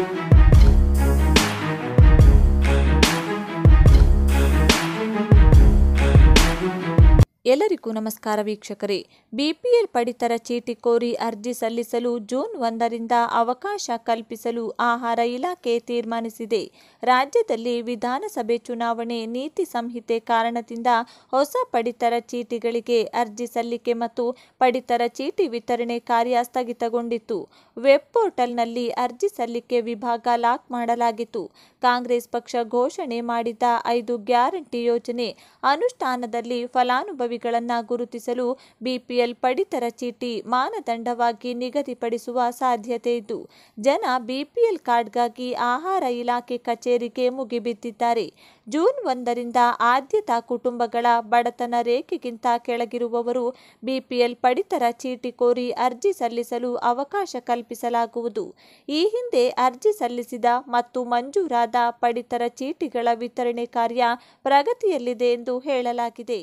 Thank you. ಎಲ್ಲರಿಗೂ ನಮಸ್ಕಾರ ವೀಕ್ಷಕರೇ ಬಿಪಿಎಲ್ ಪಡಿತರ ಚೀಟಿ ಕೋರಿ ಅರ್ಜಿ ಸಲ್ಲಿಸಲು ಜೂನ್ ಒಂದರಿಂದ ಅವಕಾಶ ಕಲ್ಪಿಸಲು ಆಹಾರ ಇಲಾಖೆ ತೀರ್ಮಾನಿಸಿದೆ ರಾಜ್ಯದಲ್ಲಿ ವಿಧಾನಸಭೆ ಚುನಾವಣೆ ನೀತಿ ಸಂಹಿತೆ ಕಾರಣದಿಂದ ಹೊಸ ಪಡಿತರ ಚೀಟಿಗಳಿಗೆ ಅರ್ಜಿ ಸಲ್ಲಿಕೆ ಮತ್ತು ಪಡಿತರ ಚೀಟಿ ವಿತರಣೆ ಕಾರ್ಯ ಸ್ಥಗಿತಗೊಂಡಿತ್ತು ವೆಬ್ ಪೋರ್ಟಲ್ನಲ್ಲಿ ಅರ್ಜಿ ಸಲ್ಲಿಕೆ ವಿಭಾಗ ಲಾಕ್ ಮಾಡಲಾಗಿತ್ತು ಕಾಂಗ್ರೆಸ್ ಪಕ್ಷ ಘೋಷಣೆ ಮಾಡಿದ ಐದು ಗ್ಯಾರಂಟಿ ಯೋಜನೆ ಅನುಷ್ಠಾನದಲ್ಲಿ ಫಲಾನುಭವಿ ಗಳನ್ನು ಗುರುತಿಸಲು ಬಿಪಿಎಲ್ ಪಡಿತರ ಚೀಟಿ ಮಾನದಂಡವಾಗಿ ನಿಗದಿಪಡಿಸುವ ಸಾಧ್ಯತೆ ಇದ್ದು ಜನ ಬಿಪಿಎಲ್ ಕಾರ್ಡ್ಗಾಗಿ ಆಹಾರ ಇಲಾಖೆ ಕಚೇರಿಗೆ ಮುಗಿಬಿದ್ದಿದ್ದಾರೆ ಜೂನ್ ಒಂದರಿಂದ ಆದ್ಯತಾ ಕುಟುಂಬಗಳ ಬಡತನ ರೇಖೆಗಿಂತ ಕೆಳಗಿರುವವರು ಬಿಪಿಎಲ್ ಪಡಿತರ ಚೀಟಿ ಕೋರಿ ಅರ್ಜಿ ಸಲ್ಲಿಸಲು ಅವಕಾಶ ಕಲ್ಪಿಸಲಾಗುವುದು ಈ ಹಿಂದೆ ಅರ್ಜಿ ಸಲ್ಲಿಸಿದ ಮತ್ತು ಮಂಜೂರಾದ ಪಡಿತರ ಚೀಟಿಗಳ ವಿತರಣೆ ಕಾರ್ಯ ಪ್ರಗತಿಯಲ್ಲಿದೆ ಎಂದು ಹೇಳಲಾಗಿದೆ